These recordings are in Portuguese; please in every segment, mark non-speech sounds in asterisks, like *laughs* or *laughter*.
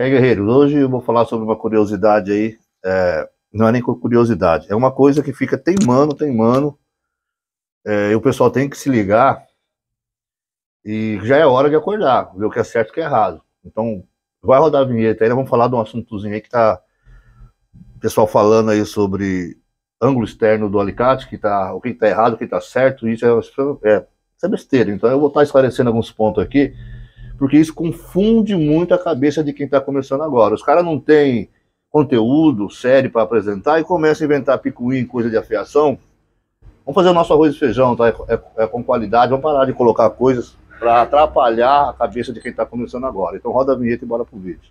É, guerreiros, hoje eu vou falar sobre uma curiosidade aí, é, não é nem curiosidade, é uma coisa que fica teimando, teimando, é, e o pessoal tem que se ligar, e já é hora de acordar, ver o que é certo e o que é errado. Então, vai rodar a vinheta aí, vamos falar de um assuntozinho aí que tá o pessoal falando aí sobre ângulo externo do alicate, que tá, o que tá errado, o que tá certo, isso é, é, isso é besteira. Então, eu vou estar tá esclarecendo alguns pontos aqui, porque isso confunde muito a cabeça de quem está começando agora. Os caras não têm conteúdo sério para apresentar e começam a inventar picuinha, coisa de afiação. Vamos fazer o nosso arroz e feijão, tá? É, é, é com qualidade, vamos parar de colocar coisas para atrapalhar a cabeça de quem está começando agora. Então roda a vinheta e bora pro vídeo.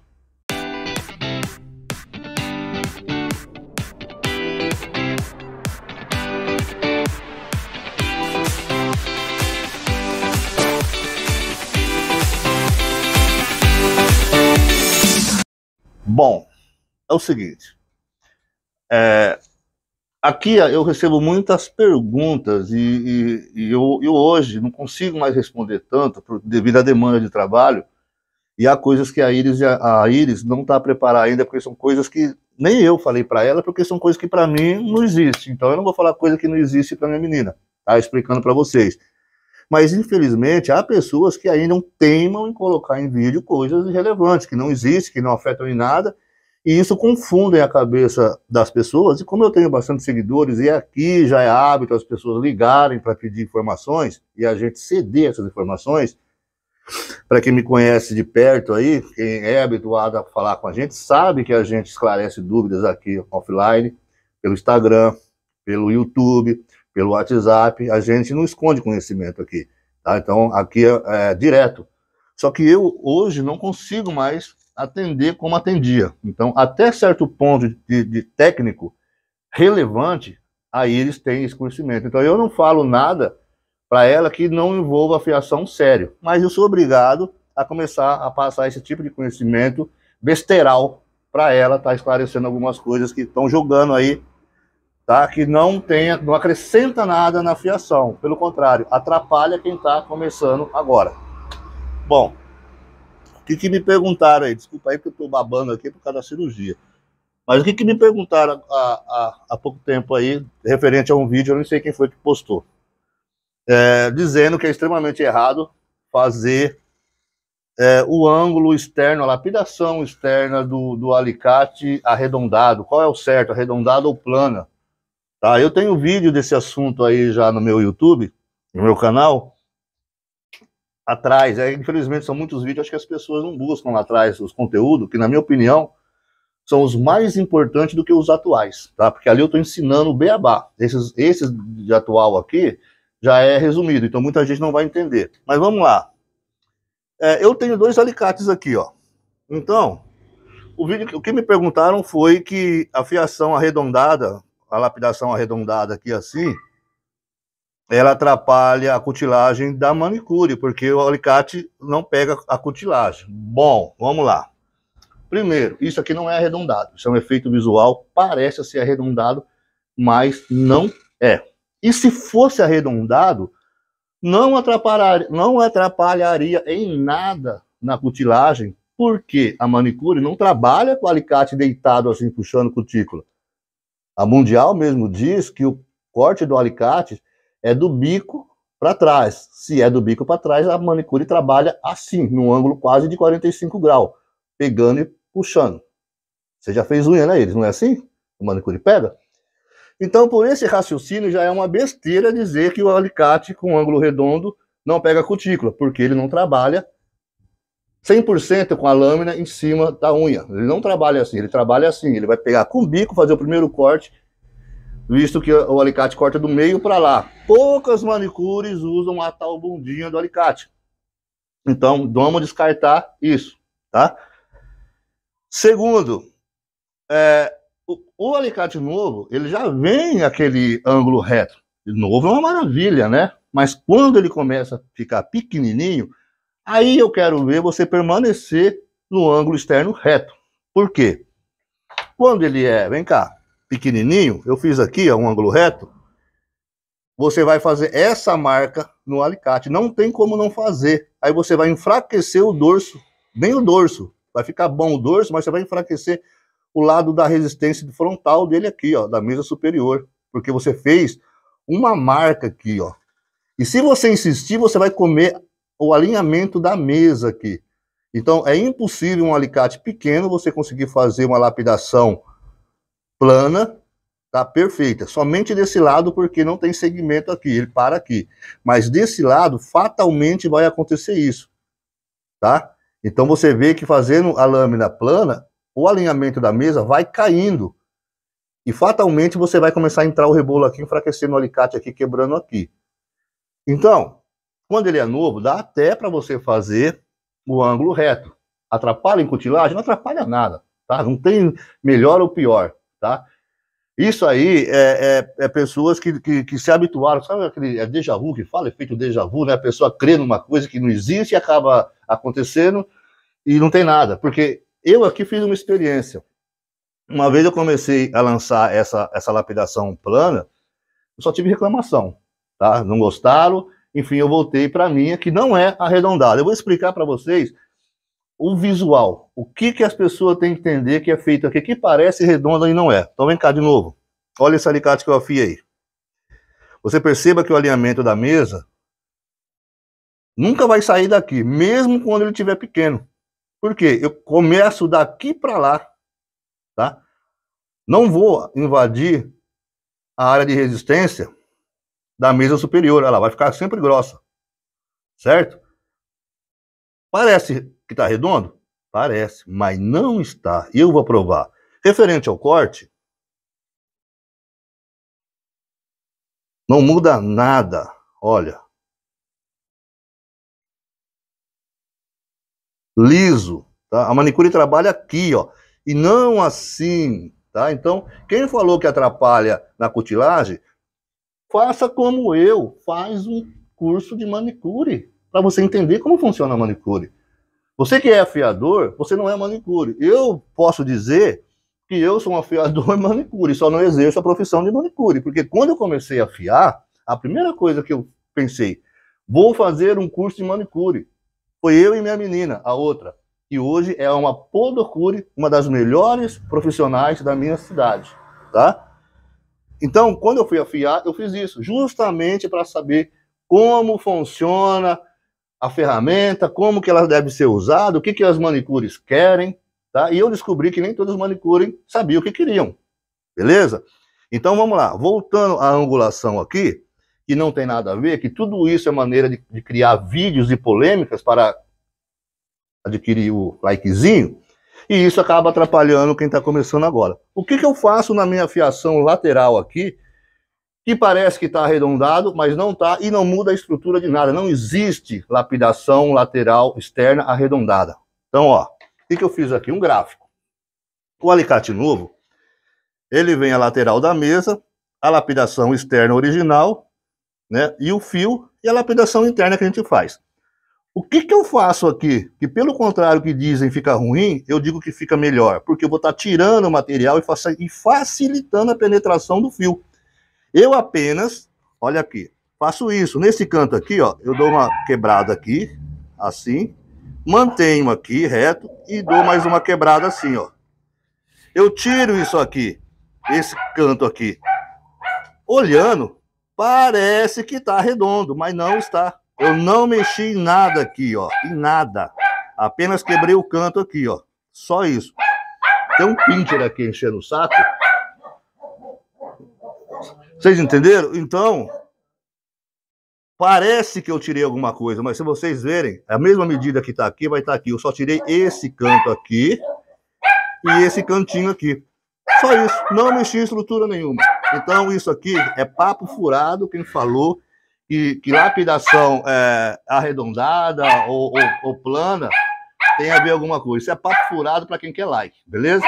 Bom, é o seguinte. É, aqui eu recebo muitas perguntas e, e, e eu, eu, hoje não consigo mais responder tanto por, devido à demanda de trabalho e há coisas que a Iris, a, Iris não está preparada ainda porque são coisas que nem eu falei para ela porque são coisas que para mim não existem. Então eu não vou falar coisa que não existe para minha menina. Tá explicando para vocês. Mas, infelizmente, há pessoas que ainda teimam em colocar em vídeo coisas irrelevantes, que não existem, que não afetam em nada, e isso confunde a cabeça das pessoas. E como eu tenho bastante seguidores, e aqui já é hábito as pessoas ligarem para pedir informações e a gente ceder essas informações, para quem me conhece de perto aí, quem é habituado a falar com a gente, sabe que a gente esclarece dúvidas aqui offline, pelo Instagram, pelo YouTube, pelo WhatsApp, a gente não esconde conhecimento aqui. Tá? Então, aqui é, é direto. Só que eu hoje não consigo mais atender como atendia. Então, até certo ponto de, de técnico relevante, aí eles têm esse conhecimento. Então, eu não falo nada para ela que não envolva fiação sério, mas eu sou obrigado a começar a passar esse tipo de conhecimento besteral para ela, tá esclarecendo algumas coisas que estão jogando aí tá? que não, tenha, não acrescenta nada na fiação, pelo contrário, atrapalha quem está começando agora. Bom, o que, que, me perguntaram aí? Desculpa aí que eu estou babando aqui por causa da cirurgia. Mas o que, que me perguntaram há, pouco tempo aí, referente a um vídeo, eu não sei quem foi que postou, é, dizendo que é extremamente errado fazer é, o ângulo externo, a lapidação externa do, do alicate arredondado. Qual é o certo, arredondado ou plana? Tá? Eu tenho vídeo desse assunto aí já no meu YouTube, no meu canal, atrás. É, infelizmente, são muitos vídeos, acho que as pessoas não buscam lá atrás os conteúdos, que, na minha opinião, são os mais importantes do que os atuais, tá? Porque ali eu estou ensinando o beabá. Esses, esses de atual aqui já é resumido, então muita gente não vai entender. Mas vamos lá. É, eu tenho dois alicates aqui, ó. Então, o vídeo o que me perguntaram foi que a fiação arredondada a lapidação arredondada aqui assim, ela atrapalha a cutilagem da manicure, porque o alicate não pega a cutilagem. Bom, vamos lá. Primeiro, isso aqui não é arredondado. Isso é um efeito visual, parece ser arredondado, mas não é. E se fosse arredondado, não atrapalharia, não atrapalharia em nada na cutilagem, porque a manicure não trabalha com o alicate deitado assim, puxando cutícula a Mundial mesmo diz que o corte do alicate é do bico para trás. Se é do bico para trás, a manicure trabalha assim, num ângulo quase de 45 graus, pegando e puxando. Você já fez unha, né, eles? Não é assim? O manicure pega? Então, por esse raciocínio, já é uma besteira dizer que o alicate com ângulo redondo não pega cutícula, porque ele não trabalha 100% com a lâmina em cima da unha. Ele não trabalha assim, ele trabalha assim. Ele vai pegar com o bico, fazer o primeiro corte, visto que o alicate corta do meio para lá. Poucas manicures usam a tal bundinha do alicate. Então, vamos descartar isso, tá? Segundo, é, o, o, alicate novo, ele já vem aquele ângulo reto. De novo é uma maravilha, né? Mas quando ele começa a ficar pequenininho, Aí eu quero ver você permanecer no ângulo externo reto. Por quê? Quando ele é, vem cá, pequenininho, eu fiz aqui ó, um ângulo reto, você vai fazer essa marca no alicate. Não tem como não fazer. Aí você vai enfraquecer o dorso, nem o dorso. Vai ficar bom o dorso, mas você vai enfraquecer o lado da resistência frontal dele aqui, ó, da mesa superior, porque você fez uma marca aqui, ó. E se você insistir, você vai comer o alinhamento da mesa aqui. Então, é impossível um alicate pequeno você conseguir fazer uma lapidação plana, tá perfeita. Somente desse lado, porque não tem segmento aqui, ele para aqui. Mas desse lado, fatalmente vai acontecer isso, tá? Então, você vê que fazendo a lâmina plana, o alinhamento da mesa vai caindo. E fatalmente você vai começar a entrar o rebolo aqui, enfraquecendo o alicate aqui, quebrando aqui. Então, quando ele é novo, dá até para você fazer o ângulo reto. Atrapalha em cutilagem? Não atrapalha nada, tá? Não tem melhor ou pior, tá? Isso aí é, é, é pessoas que, que, que, se habituaram, sabe aquele é déjà vu que fala, efeito déjà vu, né? A pessoa crê numa coisa que não existe e acaba acontecendo e não tem nada. Porque eu aqui fiz uma experiência. Uma vez eu comecei a lançar essa, essa lapidação plana, eu só tive reclamação, tá? Não gostaram, enfim, eu voltei para a minha, que não é arredondada. Eu vou explicar para vocês o visual. O que, que as pessoas têm que entender que é feito aqui, que parece redonda e não é. Então vem cá de novo. Olha esse alicate que eu afiei. Você perceba que o alinhamento da mesa nunca vai sair daqui, mesmo quando ele estiver pequeno. Por quê? Eu começo daqui para lá, tá? Não vou invadir a área de resistência da mesa superior. Ela vai ficar sempre grossa. Certo? Parece que está redondo? Parece, mas não está. eu vou provar. Referente ao corte, não muda nada. Olha. Liso, tá? A manicure trabalha aqui, ó, e não assim, tá? Então, quem falou que atrapalha na cutilagem, Faça como eu, faz um curso de manicure para você entender como funciona a manicure. Você que é afiador, você não é manicure. Eu posso dizer que eu sou um afiador *laughs* manicure, só não exerço a profissão de manicure, porque quando eu comecei a afiar, a primeira coisa que eu pensei, vou fazer um curso de manicure. Foi eu e minha menina, a outra, que hoje é uma podocure, uma das melhores profissionais da minha cidade, tá? Então, quando eu fui afiar, eu fiz isso, justamente para saber como funciona a ferramenta, como que ela deve ser usada, o que, que as manicures querem, tá? E eu descobri que nem todas as manicures sabiam o que queriam, beleza? Então, vamos lá, voltando à angulação aqui, que não tem nada a ver, que tudo isso é maneira de, de criar vídeos e polêmicas para adquirir o likezinho, e isso acaba atrapalhando quem está começando agora. O que, que eu faço na minha fiação lateral aqui, que parece que está arredondado, mas não está, e não muda a estrutura de nada. Não existe lapidação lateral externa arredondada. Então, ó, o que, que eu fiz aqui? Um gráfico. O alicate novo, ele vem a lateral da mesa, a lapidação externa original, né, e o fio, e a lapidação interna que a gente faz. O que, que eu faço aqui? Que pelo contrário que dizem fica ruim, eu digo que fica melhor, porque eu vou estar tá tirando o material e facilitando a penetração do fio. Eu apenas, olha aqui, faço isso. Nesse canto aqui, ó, eu dou uma quebrada aqui, assim, mantenho aqui reto e dou mais uma quebrada assim, ó. Eu tiro isso aqui, esse canto aqui. Olhando, parece que está redondo, mas não está. Eu não mexi em nada aqui, ó. Em nada. Apenas quebrei o canto aqui, ó. Só isso. Tem um pincher aqui enchendo o saco. Vocês entenderam? Então, parece que eu tirei alguma coisa, mas se vocês verem, é a mesma medida que tá aqui vai estar tá aqui. Eu só tirei esse canto aqui e esse cantinho aqui. Só isso. Não mexi em estrutura nenhuma. Então, isso aqui é papo furado, quem falou que, que lapidação é, arredondada ou, ou, ou plana tem a ver alguma coisa. Isso é papo furado para quem quer like, beleza?